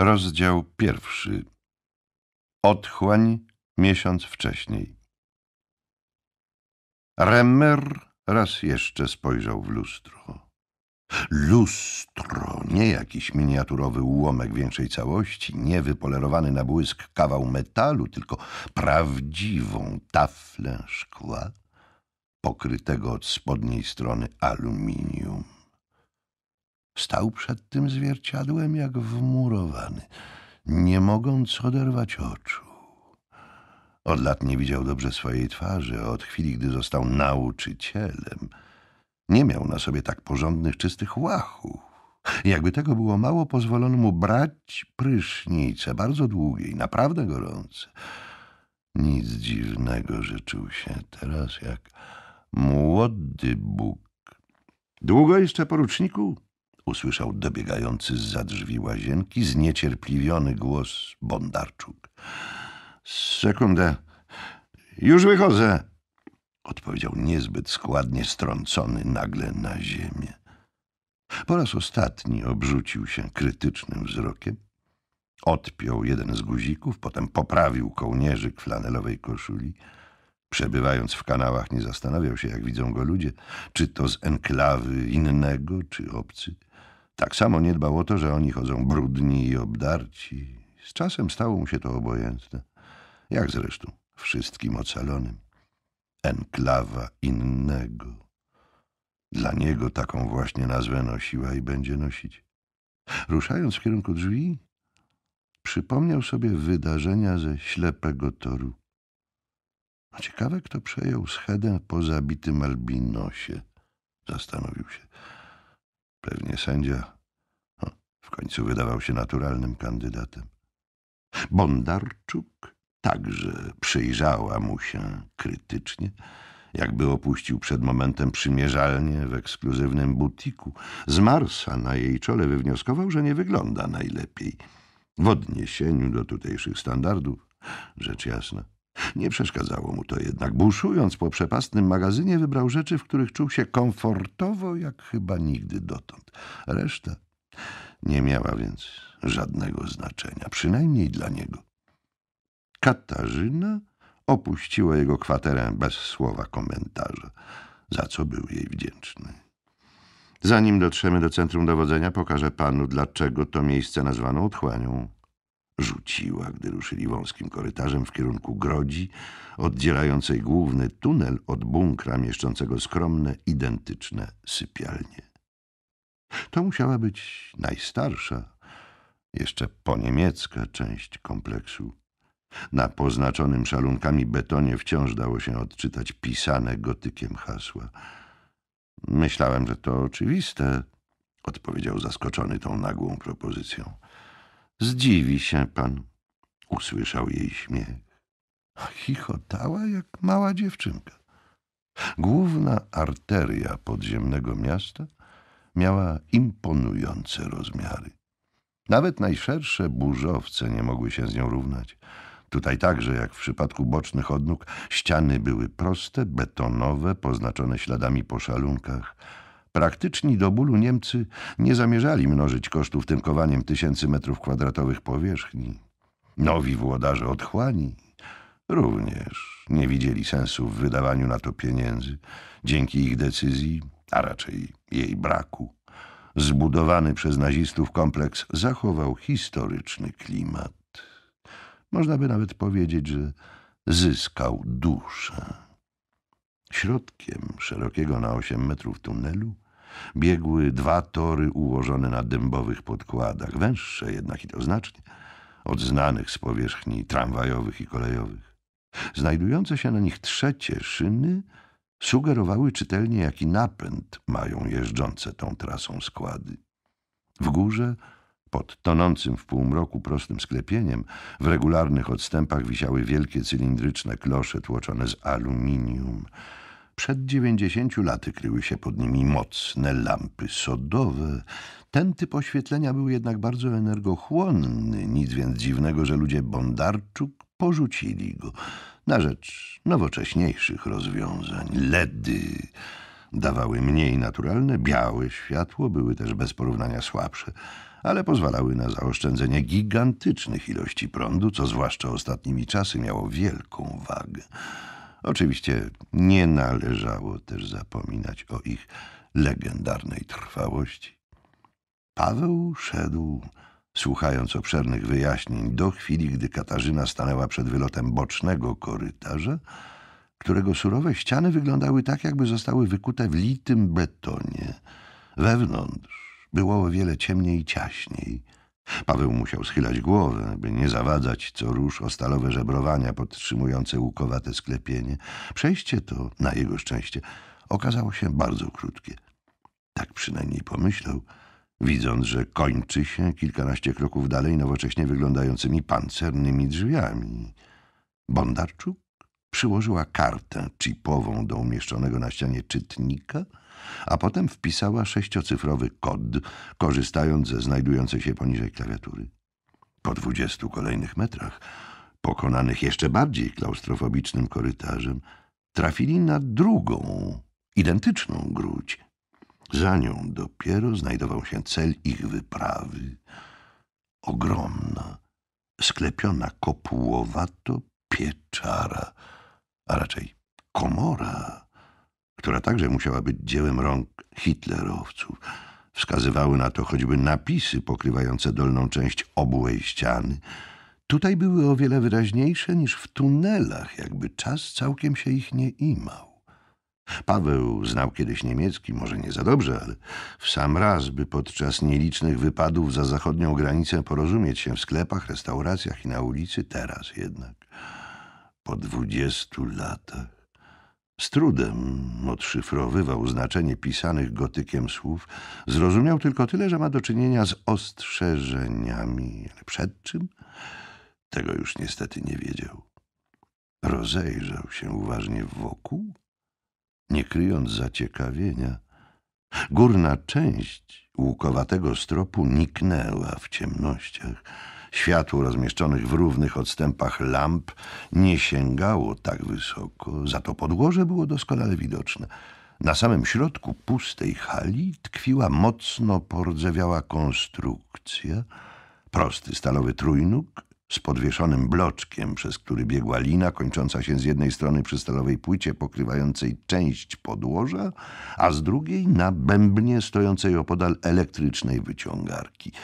Rozdział pierwszy. Otchłań miesiąc wcześniej. Remmer raz jeszcze spojrzał w lustro. Lustro, nie jakiś miniaturowy ułomek większej całości, nie wypolerowany na błysk kawał metalu, tylko prawdziwą taflę szkła, pokrytego od spodniej strony aluminium. Stał przed tym zwierciadłem jak wmurowany, nie mogąc oderwać oczu. Od lat nie widział dobrze swojej twarzy, od chwili, gdy został nauczycielem. Nie miał na sobie tak porządnych, czystych łachów. Jakby tego było mało, pozwolono mu brać prysznice, bardzo długie i naprawdę gorące. Nic dziwnego, że czuł się teraz jak młody Bóg. Długo jeszcze, poruczniku? usłyszał dobiegający z za drzwi łazienki zniecierpliwiony głos Bondarczuk. Sekundę. Już wychodzę, odpowiedział niezbyt składnie strącony nagle na ziemię. Po raz ostatni obrzucił się krytycznym wzrokiem, odpiął jeden z guzików, potem poprawił kołnierzyk flanelowej koszuli. Przebywając w kanałach nie zastanawiał się, jak widzą go ludzie, czy to z enklawy innego, czy obcy. Tak samo nie dbał o to, że oni chodzą brudni i obdarci. Z czasem stało mu się to obojętne. Jak zresztą wszystkim ocalonym. Enklawa innego. Dla niego taką właśnie nazwę nosiła i będzie nosić. Ruszając w kierunku drzwi, przypomniał sobie wydarzenia ze ślepego toru. A no ciekawe, kto przejął schedę po zabitym albinosie, zastanowił się. Pewnie sędzia w końcu wydawał się naturalnym kandydatem. Bondarczuk także przyjrzała mu się krytycznie, jakby opuścił przed momentem przymierzalnie w ekskluzywnym butiku. Z Marsa na jej czole wywnioskował, że nie wygląda najlepiej. W odniesieniu do tutejszych standardów, rzecz jasna. Nie przeszkadzało mu to jednak. Buszując po przepastnym magazynie, wybrał rzeczy, w których czuł się komfortowo jak chyba nigdy dotąd. Reszta nie miała więc żadnego znaczenia, przynajmniej dla niego. Katarzyna opuściła jego kwaterę bez słowa komentarza, za co był jej wdzięczny. Zanim dotrzemy do centrum dowodzenia, pokażę panu, dlaczego to miejsce nazwano otchłanią. Rzuciła, gdy ruszyli wąskim korytarzem w kierunku grodzi, oddzielającej główny tunel od bunkra mieszczącego skromne, identyczne sypialnie. To musiała być najstarsza, jeszcze poniemiecka część kompleksu. Na poznaczonym szalunkami betonie wciąż dało się odczytać pisane gotykiem hasła. Myślałem, że to oczywiste, odpowiedział zaskoczony tą nagłą propozycją. Zdziwi się pan, usłyszał jej śmiech. Chichotała jak mała dziewczynka. Główna arteria podziemnego miasta miała imponujące rozmiary. Nawet najszersze burzowce nie mogły się z nią równać. Tutaj także, jak w przypadku bocznych odnóg, ściany były proste, betonowe, poznaczone śladami po szalunkach. Praktyczni do bólu Niemcy nie zamierzali mnożyć kosztów tynkowaniem tysięcy metrów kwadratowych powierzchni. Nowi włodarze otchłani również nie widzieli sensu w wydawaniu na to pieniędzy. Dzięki ich decyzji, a raczej jej braku, zbudowany przez nazistów kompleks zachował historyczny klimat. Można by nawet powiedzieć, że zyskał duszę. Środkiem szerokiego na 8 metrów tunelu biegły dwa tory ułożone na dębowych podkładach, węższe jednak i to znacznie, od znanych z powierzchni tramwajowych i kolejowych. Znajdujące się na nich trzecie szyny sugerowały czytelnie, jaki napęd mają jeżdżące tą trasą składy. W górze, pod tonącym w półmroku prostym sklepieniem, w regularnych odstępach wisiały wielkie cylindryczne klosze tłoczone z aluminium – przed dziewięćdziesięciu laty kryły się pod nimi mocne lampy sodowe. Ten typ oświetlenia był jednak bardzo energochłonny, nic więc dziwnego, że ludzie Bondarczuk porzucili go na rzecz nowocześniejszych rozwiązań. LEDy dawały mniej naturalne, białe światło, były też bez porównania słabsze, ale pozwalały na zaoszczędzenie gigantycznych ilości prądu, co zwłaszcza ostatnimi czasy miało wielką wagę. Oczywiście nie należało też zapominać o ich legendarnej trwałości. Paweł szedł, słuchając obszernych wyjaśnień, do chwili, gdy Katarzyna stanęła przed wylotem bocznego korytarza, którego surowe ściany wyglądały tak, jakby zostały wykute w litym betonie. Wewnątrz było o wiele ciemniej i ciaśniej – Paweł musiał schylać głowę, by nie zawadzać co rusz o stalowe żebrowania podtrzymujące łukowate sklepienie. Przejście to, na jego szczęście, okazało się bardzo krótkie. Tak przynajmniej pomyślał, widząc, że kończy się kilkanaście kroków dalej nowocześnie wyglądającymi pancernymi drzwiami. Bondarczuk przyłożyła kartę chipową do umieszczonego na ścianie czytnika – a potem wpisała sześciocyfrowy kod, korzystając ze znajdującej się poniżej klawiatury. Po dwudziestu kolejnych metrach, pokonanych jeszcze bardziej klaustrofobicznym korytarzem, trafili na drugą, identyczną grudź. Za nią dopiero znajdował się cel ich wyprawy. Ogromna, sklepiona kopułowato pieczara, a raczej komora która także musiała być dziełem rąk hitlerowców. Wskazywały na to choćby napisy pokrywające dolną część obłej ściany. Tutaj były o wiele wyraźniejsze niż w tunelach, jakby czas całkiem się ich nie imał. Paweł znał kiedyś niemiecki, może nie za dobrze, ale w sam raz, by podczas nielicznych wypadów za zachodnią granicę porozumieć się w sklepach, restauracjach i na ulicy, teraz jednak, po dwudziestu latach. Z trudem odszyfrowywał znaczenie pisanych gotykiem słów. Zrozumiał tylko tyle, że ma do czynienia z ostrzeżeniami. Ale przed czym? Tego już niestety nie wiedział. Rozejrzał się uważnie wokół, nie kryjąc zaciekawienia. Górna część łukowatego stropu niknęła w ciemnościach światło rozmieszczonych w równych odstępach lamp nie sięgało tak wysoko, za to podłoże było doskonale widoczne. Na samym środku pustej hali tkwiła mocno porzewiała konstrukcja, prosty stalowy trójnóg z podwieszonym bloczkiem, przez który biegła lina kończąca się z jednej strony przy stalowej płycie pokrywającej część podłoża, a z drugiej na bębnie stojącej opodal elektrycznej wyciągarki –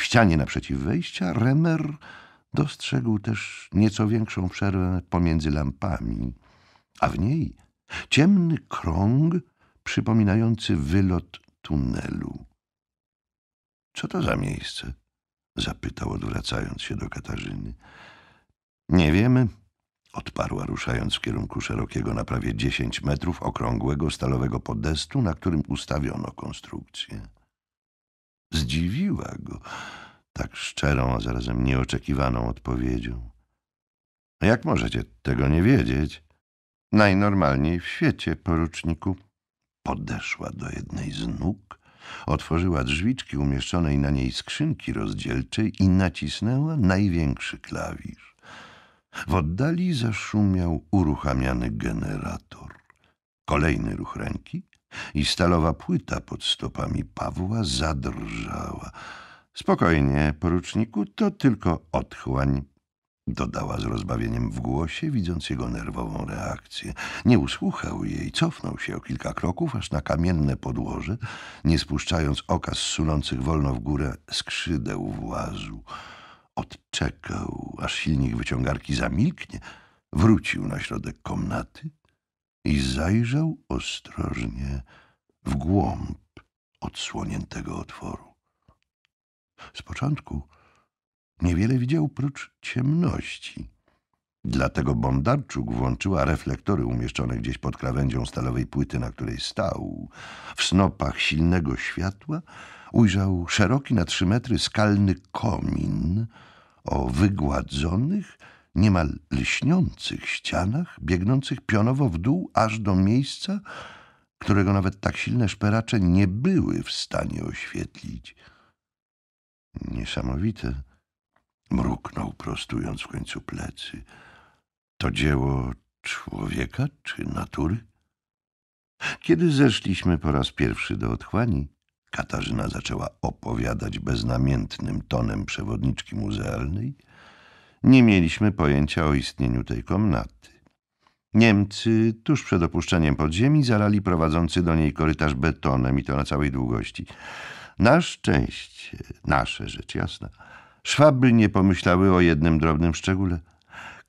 w ścianie naprzeciw wejścia Remer dostrzegł też nieco większą przerwę pomiędzy lampami, a w niej ciemny krąg przypominający wylot tunelu. — Co to za miejsce? — zapytał, odwracając się do Katarzyny. — Nie wiemy — odparła, ruszając w kierunku szerokiego na prawie dziesięć metrów okrągłego stalowego podestu, na którym ustawiono konstrukcję. Zdziwiła go tak szczerą, a zarazem nieoczekiwaną odpowiedzią. Jak możecie tego nie wiedzieć? Najnormalniej w świecie, poruczniku. Podeszła do jednej z nóg, otworzyła drzwiczki umieszczonej na niej skrzynki rozdzielczej i nacisnęła największy klawisz. W oddali zaszumiał uruchamiany generator. Kolejny ruch ręki i stalowa płyta pod stopami Pawła zadrżała. Spokojnie, poruczniku, to tylko otchłań, dodała z rozbawieniem w głosie, widząc jego nerwową reakcję. Nie usłuchał jej, cofnął się o kilka kroków, aż na kamienne podłoże, nie spuszczając oka z sunących wolno w górę skrzydeł włazu. Odczekał, aż silnik wyciągarki zamilknie, wrócił na środek komnaty, i zajrzał ostrożnie w głąb odsłoniętego otworu. Z początku niewiele widział prócz ciemności. Dlatego Bondarczuk włączyła reflektory umieszczone gdzieś pod krawędzią stalowej płyty, na której stał. W snopach silnego światła ujrzał szeroki na trzy metry skalny komin o wygładzonych, niemal lśniących ścianach, biegnących pionowo w dół aż do miejsca, którego nawet tak silne szperacze nie były w stanie oświetlić. Niesamowite, mruknął prostując w końcu plecy. To dzieło człowieka czy natury? Kiedy zeszliśmy po raz pierwszy do otchłani, Katarzyna zaczęła opowiadać beznamiętnym tonem przewodniczki muzealnej – nie mieliśmy pojęcia o istnieniu tej komnaty. Niemcy tuż przed opuszczeniem podziemi zalali prowadzący do niej korytarz betonem i to na całej długości. Na szczęście, nasze rzecz jasna, szwaby nie pomyślały o jednym drobnym szczególe.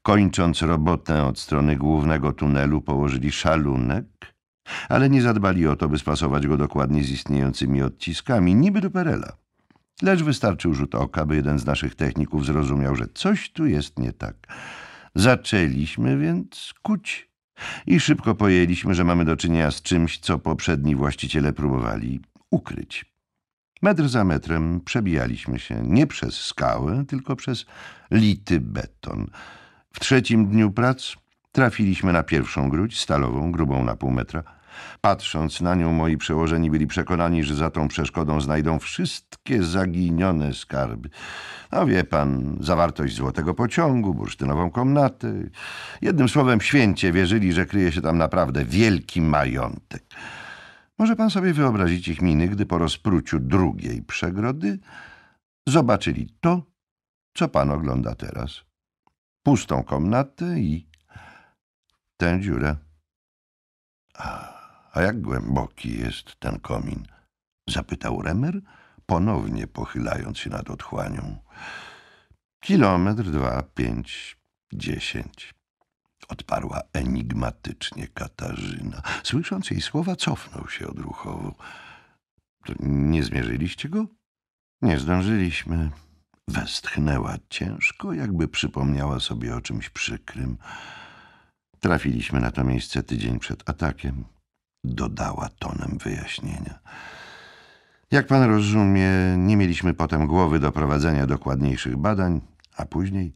Kończąc robotę od strony głównego tunelu położyli szalunek, ale nie zadbali o to, by spasować go dokładnie z istniejącymi odciskami, niby do perela. Lecz wystarczył rzut oka, by jeden z naszych techników zrozumiał, że coś tu jest nie tak. Zaczęliśmy więc kuć i szybko pojęliśmy, że mamy do czynienia z czymś, co poprzedni właściciele próbowali ukryć. Metr za metrem przebijaliśmy się nie przez skałę, tylko przez lity beton. W trzecim dniu prac trafiliśmy na pierwszą gruć, stalową, grubą na pół metra – Patrząc na nią, moi przełożeni byli przekonani, że za tą przeszkodą znajdą wszystkie zaginione skarby. No wie pan, zawartość złotego pociągu, bursztynową komnatę. Jednym słowem, święcie wierzyli, że kryje się tam naprawdę wielki majątek. Może pan sobie wyobrazić ich miny, gdy po rozpruciu drugiej przegrody zobaczyli to, co pan ogląda teraz. Pustą komnatę i tę dziurę. Ah. A jak głęboki jest ten komin? Zapytał Remer, ponownie pochylając się nad otchłanią. Kilometr, dwa, pięć, dziesięć. Odparła enigmatycznie Katarzyna. Słysząc jej słowa, cofnął się odruchowo. nie zmierzyliście go? Nie zdążyliśmy. Westchnęła ciężko, jakby przypomniała sobie o czymś przykrym. Trafiliśmy na to miejsce tydzień przed atakiem dodała tonem wyjaśnienia. Jak pan rozumie, nie mieliśmy potem głowy do prowadzenia dokładniejszych badań, a później...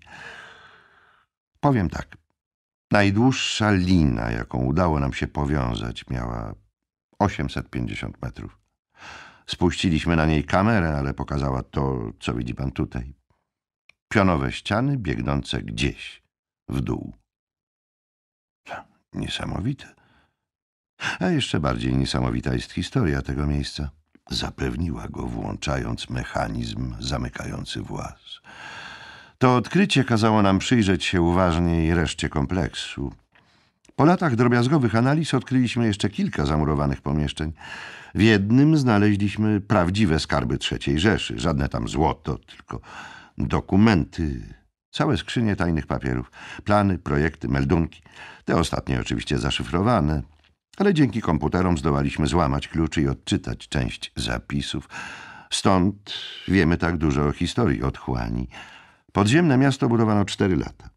Powiem tak. Najdłuższa lina, jaką udało nam się powiązać, miała 850 metrów. Spuściliśmy na niej kamerę, ale pokazała to, co widzi pan tutaj. Pionowe ściany biegnące gdzieś w dół. Niesamowite. A jeszcze bardziej niesamowita jest historia tego miejsca. Zapewniła go, włączając mechanizm zamykający właz. To odkrycie kazało nam przyjrzeć się uważniej reszcie kompleksu. Po latach drobiazgowych analiz odkryliśmy jeszcze kilka zamurowanych pomieszczeń. W jednym znaleźliśmy prawdziwe skarby III Rzeszy. Żadne tam złoto, tylko dokumenty, całe skrzynie tajnych papierów, plany, projekty, meldunki. Te ostatnie oczywiście zaszyfrowane, ale dzięki komputerom zdołaliśmy złamać klucz i odczytać część zapisów. Stąd wiemy tak dużo o historii otchłani. Podziemne miasto budowano cztery lata.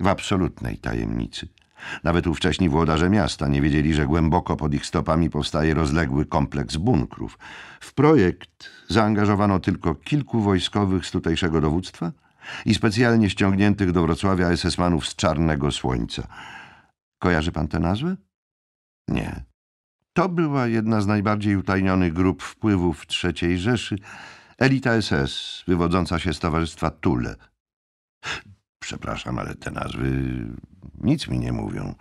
W absolutnej tajemnicy. Nawet ówcześni włodarze miasta nie wiedzieli, że głęboko pod ich stopami powstaje rozległy kompleks bunkrów. W projekt zaangażowano tylko kilku wojskowych z tutejszego dowództwa i specjalnie ściągniętych do Wrocławia SS-manów z Czarnego Słońca. Kojarzy pan tę nazwę? Nie. To była jedna z najbardziej utajnionych grup wpływów III Rzeszy, elita SS, wywodząca się z towarzystwa Tule. Przepraszam, ale te nazwy nic mi nie mówią.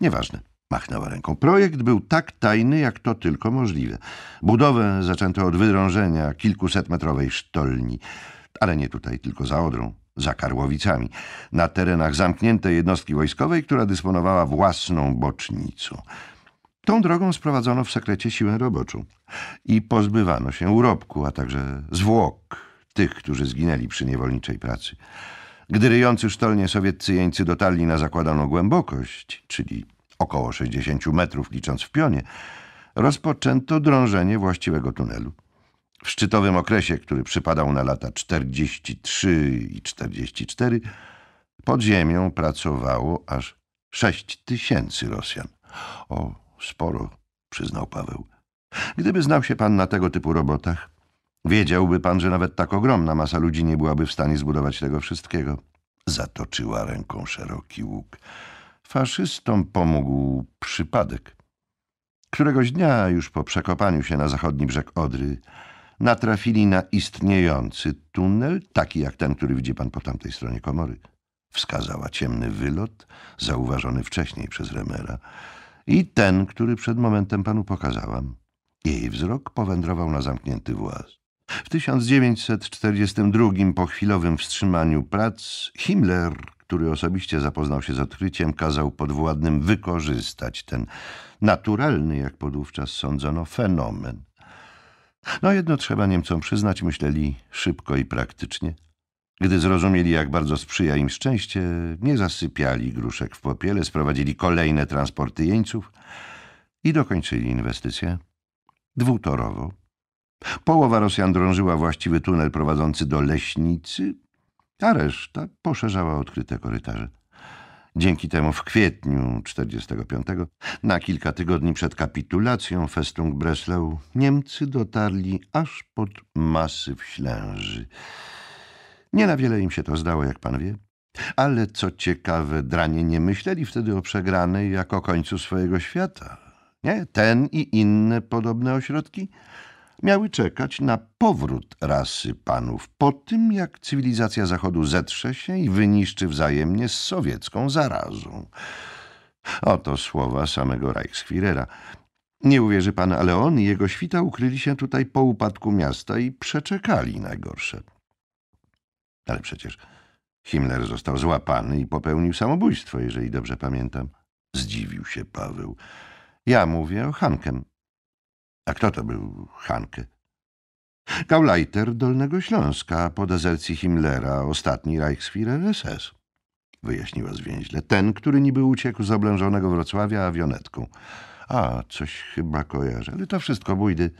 Nieważne. Machnęła ręką. Projekt był tak tajny, jak to tylko możliwe. Budowę zaczęto od wydrążenia kilkusetmetrowej sztolni. Ale nie tutaj, tylko za Odrą, za Karłowicami. Na terenach zamkniętej jednostki wojskowej, która dysponowała własną bocznicą. Tą drogą sprowadzono w sekrecie siłę roboczą i pozbywano się urobku, a także zwłok tych, którzy zginęli przy niewolniczej pracy. Gdy ryjący sztolnie sowieccy jeńcy dotarli na zakładaną głębokość, czyli około 60 metrów licząc w pionie, rozpoczęto drążenie właściwego tunelu. W szczytowym okresie, który przypadał na lata 43 i 44, pod ziemią pracowało aż 6 tysięcy Rosjan. O, Sporo, przyznał Paweł. Gdyby znał się pan na tego typu robotach, wiedziałby pan, że nawet tak ogromna masa ludzi nie byłaby w stanie zbudować tego wszystkiego. Zatoczyła ręką szeroki łuk. Faszystom pomógł przypadek. Któregoś dnia, już po przekopaniu się na zachodni brzeg Odry, natrafili na istniejący tunel, taki jak ten, który widzi pan po tamtej stronie komory. Wskazała ciemny wylot, zauważony wcześniej przez Remera i ten, który przed momentem panu pokazałam. Jej wzrok powędrował na zamknięty właz. W 1942 po chwilowym wstrzymaniu prac Himmler, który osobiście zapoznał się z odkryciem, kazał podwładnym wykorzystać ten naturalny, jak podówczas sądzono, fenomen. No jedno trzeba Niemcom przyznać, myśleli szybko i praktycznie – gdy zrozumieli, jak bardzo sprzyja im szczęście, nie zasypiali gruszek w popiele, sprowadzili kolejne transporty jeńców i dokończyli inwestycję dwutorowo. Połowa Rosjan drążyła właściwy tunel prowadzący do leśnicy, a reszta poszerzała odkryte korytarze. Dzięki temu w kwietniu 45, na kilka tygodni przed kapitulacją Festung Breslau, Niemcy dotarli aż pod masyw Ślęży. Nie na wiele im się to zdało, jak pan wie. Ale co ciekawe, dranie nie myśleli wtedy o przegranej jako końcu swojego świata. Nie? Ten i inne podobne ośrodki miały czekać na powrót rasy panów po tym, jak cywilizacja Zachodu zetrze się i wyniszczy wzajemnie z sowiecką zarazą. Oto słowa samego Reichsführera. Nie uwierzy pan, ale on i jego świta ukryli się tutaj po upadku miasta i przeczekali najgorsze. Ale tak przecież Himmler został złapany i popełnił samobójstwo, jeżeli dobrze pamiętam. Zdziwił się Paweł. Ja mówię o Hankiem. A kto to był Hankę? Gaulajter Dolnego Śląska po dezercji Himmlera, ostatni Reichsführer SS. Wyjaśniła zwięźle. Ten, który niby uciekł z oblężonego Wrocławia awionetką. A, coś chyba kojarzę, ale to wszystko bójdy.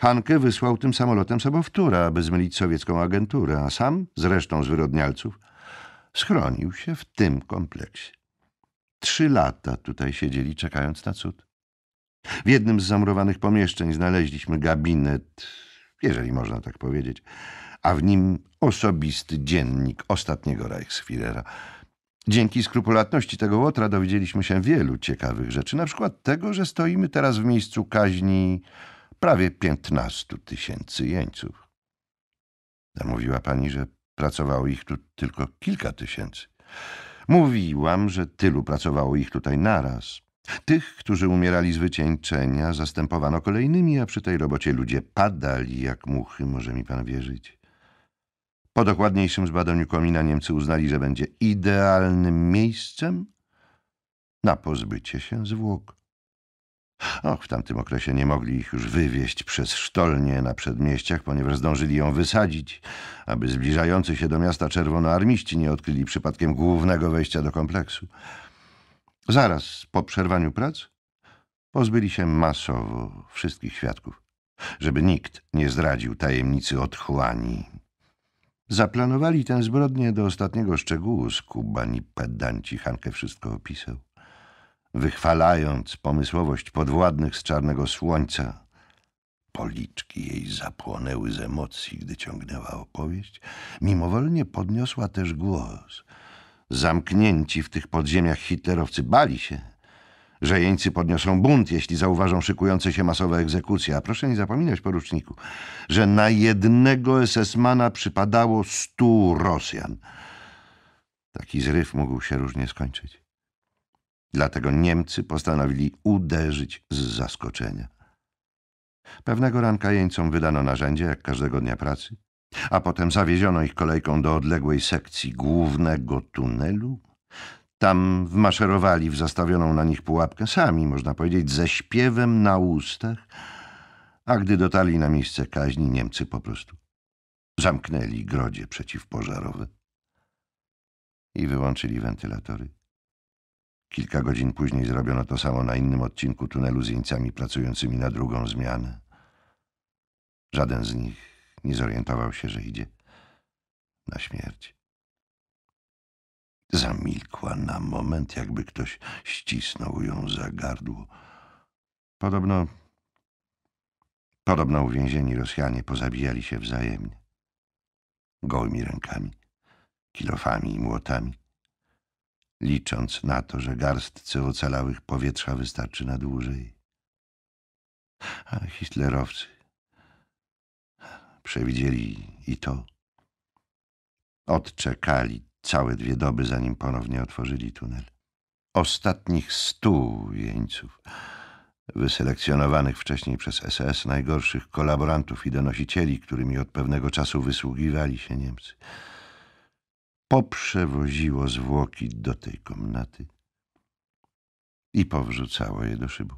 Hanke wysłał tym samolotem sobowtóra, aby zmylić sowiecką agenturę, a sam, zresztą z zwyrodnialców, schronił się w tym kompleksie. Trzy lata tutaj siedzieli, czekając na cud. W jednym z zamurowanych pomieszczeń znaleźliśmy gabinet, jeżeli można tak powiedzieć, a w nim osobisty dziennik ostatniego Reichsführera. Dzięki skrupulatności tego łotra dowiedzieliśmy się wielu ciekawych rzeczy, na przykład tego, że stoimy teraz w miejscu kaźni prawie piętnastu tysięcy jeńców. Mówiła pani, że pracowało ich tu tylko kilka tysięcy. Mówiłam, że tylu pracowało ich tutaj naraz. Tych, którzy umierali z wycieńczenia, zastępowano kolejnymi, a przy tej robocie ludzie padali jak muchy, może mi pan wierzyć. Po dokładniejszym zbadaniu komina Niemcy uznali, że będzie idealnym miejscem na pozbycie się zwłok. Och, w tamtym okresie nie mogli ich już wywieźć przez sztolnie na przedmieściach, ponieważ zdążyli ją wysadzić, aby zbliżający się do miasta czerwonoarmiści nie odkryli przypadkiem głównego wejścia do kompleksu. Zaraz po przerwaniu prac pozbyli się masowo wszystkich świadków, żeby nikt nie zdradził tajemnicy otchłani. Zaplanowali tę zbrodnię do ostatniego szczegółu, skubani pedanci Hankę wszystko opisał wychwalając pomysłowość podwładnych z czarnego słońca. Policzki jej zapłonęły z emocji, gdy ciągnęła opowieść. Mimowolnie podniosła też głos. Zamknięci w tych podziemiach hitlerowcy bali się, że jeńcy podniosą bunt, jeśli zauważą szykujące się masowe egzekucje. A proszę nie zapominać, poruczniku, że na jednego SS-mana przypadało stu Rosjan. Taki zryw mógł się różnie skończyć. Dlatego Niemcy postanowili uderzyć z zaskoczenia. Pewnego ranka jeńcom wydano narzędzie, jak każdego dnia pracy, a potem zawieziono ich kolejką do odległej sekcji głównego tunelu. Tam wmaszerowali w zastawioną na nich pułapkę sami, można powiedzieć, ze śpiewem na ustach, a gdy dotarli na miejsce kaźni, Niemcy po prostu zamknęli grodzie przeciwpożarowe i wyłączyli wentylatory. Kilka godzin później zrobiono to samo na innym odcinku tunelu z jeńcami pracującymi na drugą zmianę. Żaden z nich nie zorientował się, że idzie na śmierć. Zamilkła na moment, jakby ktoś ścisnął ją za gardło. Podobno, podobno uwięzieni Rosjanie pozabijali się wzajemnie. Gołymi rękami, kilofami i młotami licząc na to, że garstce ocalałych powietrza wystarczy na dłużej. A hitlerowcy przewidzieli i to. Odczekali całe dwie doby, zanim ponownie otworzyli tunel. Ostatnich stu jeńców, wyselekcjonowanych wcześniej przez SS najgorszych kolaborantów i donosicieli, którymi od pewnego czasu wysługiwali się Niemcy, poprzewoziło zwłoki do tej komnaty i powrzucało je do szybu.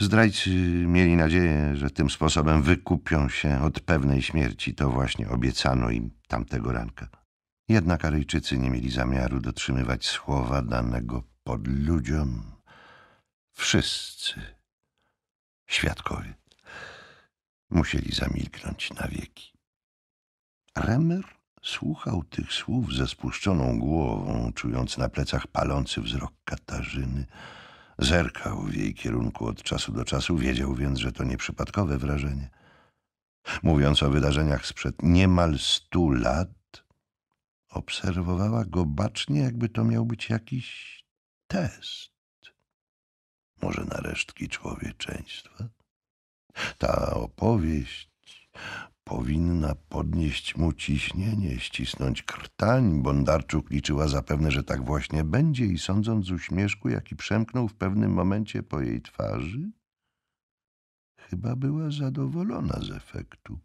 Zdrajcy mieli nadzieję, że tym sposobem wykupią się od pewnej śmierci. To właśnie obiecano im tamtego ranka. Jednak Aryjczycy nie mieli zamiaru dotrzymywać słowa danego pod ludziom. Wszyscy świadkowie musieli zamilknąć na wieki. Remer Słuchał tych słów ze spuszczoną głową, czując na plecach palący wzrok Katarzyny. Zerkał w jej kierunku od czasu do czasu, wiedział więc, że to nieprzypadkowe wrażenie. Mówiąc o wydarzeniach sprzed niemal stu lat, obserwowała go bacznie, jakby to miał być jakiś test. Może na resztki człowieczeństwa? Ta opowieść Powinna podnieść mu ciśnienie, ścisnąć krtań. Bondarczuk liczyła zapewne, że tak właśnie będzie i sądząc z uśmieszku, jaki przemknął w pewnym momencie po jej twarzy, chyba była zadowolona z efektu.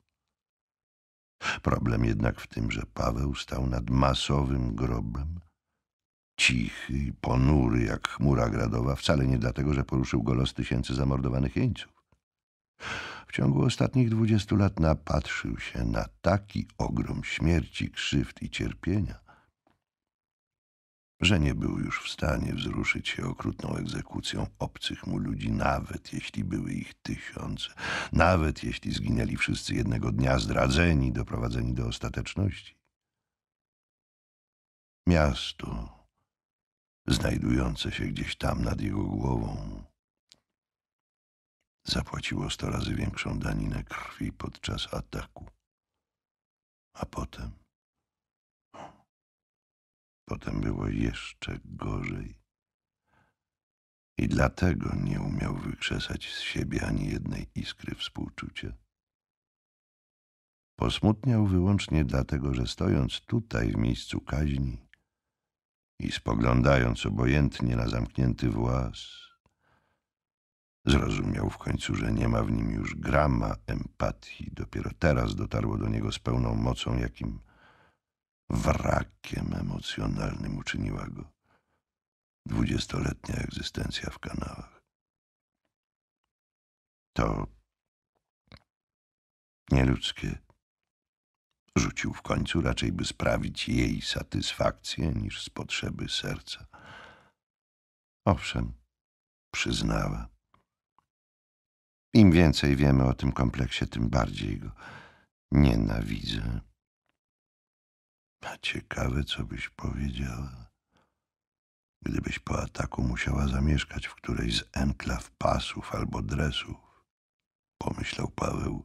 Problem jednak w tym, że Paweł stał nad masowym grobem. Cichy i ponury jak chmura gradowa, wcale nie dlatego, że poruszył go los tysięcy zamordowanych jeńców. W ciągu ostatnich dwudziestu lat napatrzył się na taki ogrom śmierci, krzywd i cierpienia, że nie był już w stanie wzruszyć się okrutną egzekucją obcych mu ludzi, nawet jeśli były ich tysiące, nawet jeśli zginęli wszyscy jednego dnia zdradzeni, doprowadzeni do ostateczności. Miasto, znajdujące się gdzieś tam nad jego głową, zapłaciło sto razy większą daninę krwi podczas ataku. A potem? Potem było jeszcze gorzej. I dlatego nie umiał wykrzesać z siebie ani jednej iskry współczucia. Posmutniał wyłącznie dlatego, że stojąc tutaj w miejscu kaźni i spoglądając obojętnie na zamknięty włas, Zrozumiał w końcu, że nie ma w nim już grama empatii. Dopiero teraz dotarło do niego z pełną mocą, jakim wrakiem emocjonalnym uczyniła go dwudziestoletnia egzystencja w kanałach. To nieludzkie. Rzucił w końcu raczej, by sprawić jej satysfakcję niż z potrzeby serca. Owszem, przyznała im więcej wiemy o tym kompleksie, tym bardziej go nienawidzę. A ciekawe, co byś powiedziała, gdybyś po ataku musiała zamieszkać w którejś z enklaw pasów albo dresów, pomyślał Paweł,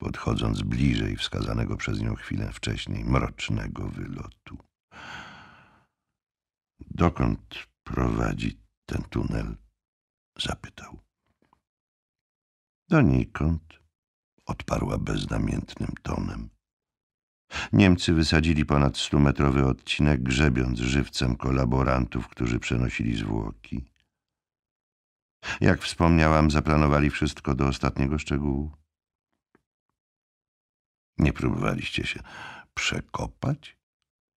podchodząc bliżej wskazanego przez nią chwilę wcześniej mrocznego wylotu. Dokąd prowadzi ten tunel? zapytał. Donikąd, odparła beznamiętnym tonem. Niemcy wysadzili ponad stumetrowy odcinek, grzebiąc żywcem kolaborantów, którzy przenosili zwłoki. Jak wspomniałam, zaplanowali wszystko do ostatniego szczegółu. Nie próbowaliście się przekopać?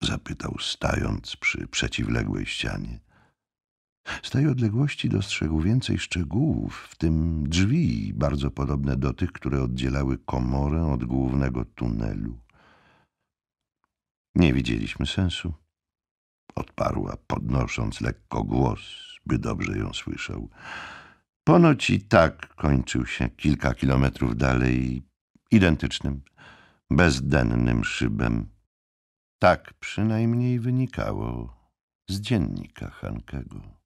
Zapytał, stając przy przeciwległej ścianie. Z tej odległości dostrzegł więcej szczegółów, w tym drzwi bardzo podobne do tych, które oddzielały komorę od głównego tunelu. Nie widzieliśmy sensu, odparła, podnosząc lekko głos, by dobrze ją słyszał. Ponoć i tak kończył się kilka kilometrów dalej identycznym, bezdennym szybem. Tak przynajmniej wynikało z dziennika Hankego.